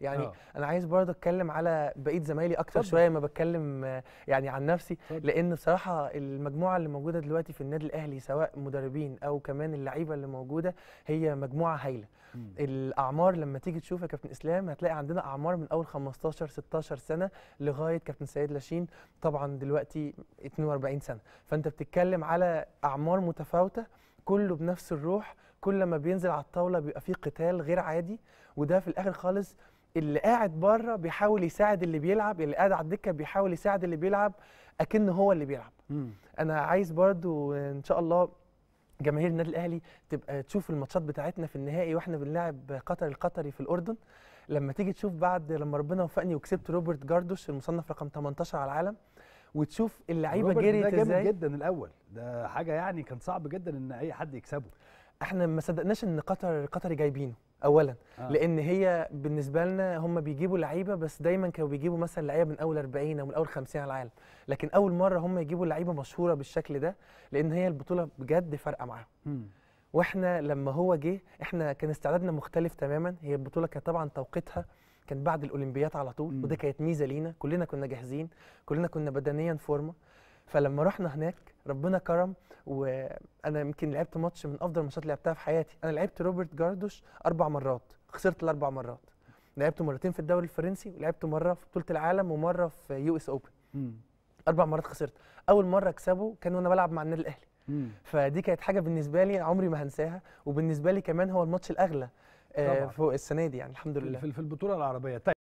يعني أوه. انا عايز برضه اتكلم على بقيه زمايلي اكتر طبعا. شويه ما بتكلم يعني عن نفسي طبعا. لان بصراحه المجموعه اللي موجوده دلوقتي في النادي الاهلي سواء مدربين او كمان اللعيبه اللي موجوده هي مجموعه هايله الاعمار لما تيجي تشوف يا كابتن اسلام هتلاقي عندنا اعمار من اول 15 16 سنه لغايه كابتن سيد لاشين طبعا دلوقتي 42 سنه فانت بتتكلم على اعمار متفاوته كله بنفس الروح كل ما بينزل على الطاوله بيبقى فيه قتال غير عادي وده في الاخر خالص اللي قاعد بره بيحاول يساعد اللي بيلعب اللي قاعد على الدكه بيحاول يساعد اللي بيلعب اكن هو اللي بيلعب مم. انا عايز برضو ان شاء الله جماهير النادي الاهلي تبقى تشوف الماتشات بتاعتنا في النهائي واحنا بنلعب قطر القطري في الاردن لما تيجي تشوف بعد لما ربنا وفقني وكسبت روبرت جاردوش المصنف رقم 18 على العالم وتشوف اللعيبه جريت ازاي ده جامد جدا الاول ده حاجه يعني كان صعب جدا ان اي حد يكسبه احنا ما صدقناش ان قطر قطري جايبينه اولا آه. لان هي بالنسبه لنا هم بيجيبوا لعيبه بس دايما كانوا بيجيبوا مثلا لعيبه من اول 40 او من اول 50 على العالم لكن اول مره هم يجيبوا لعيبه مشهوره بالشكل ده لان هي البطوله بجد فارقه معاهم واحنا لما هو جه احنا كان استعدادنا مختلف تماما هي البطوله كانت طبعا توقيتها كان بعد الاولمبيات على طول وده كانت ميزه لينا كلنا كنا جاهزين كلنا كنا بدنيا فورمه فلما رحنا هناك ربنا كرم وانا يمكن لعبت ماتش من افضل الماتشات اللي لعبتها في حياتي انا لعبت روبرت جاردوش اربع مرات خسرت الاربع مرات لعبت مرتين في الدوري الفرنسي ولعبت مره في بطوله العالم ومره في يو اس اوبن اربع مرات خسرت اول مره اكسبه كان وانا بلعب مع النادي الاهلي فدي كانت حاجه بالنسبه لي عمري ما هنساها وبالنسبه لي كمان هو الماتش الاغلى آه، طبعا. فوق السنه دي يعني الحمد لله في البطوله العربيه طيب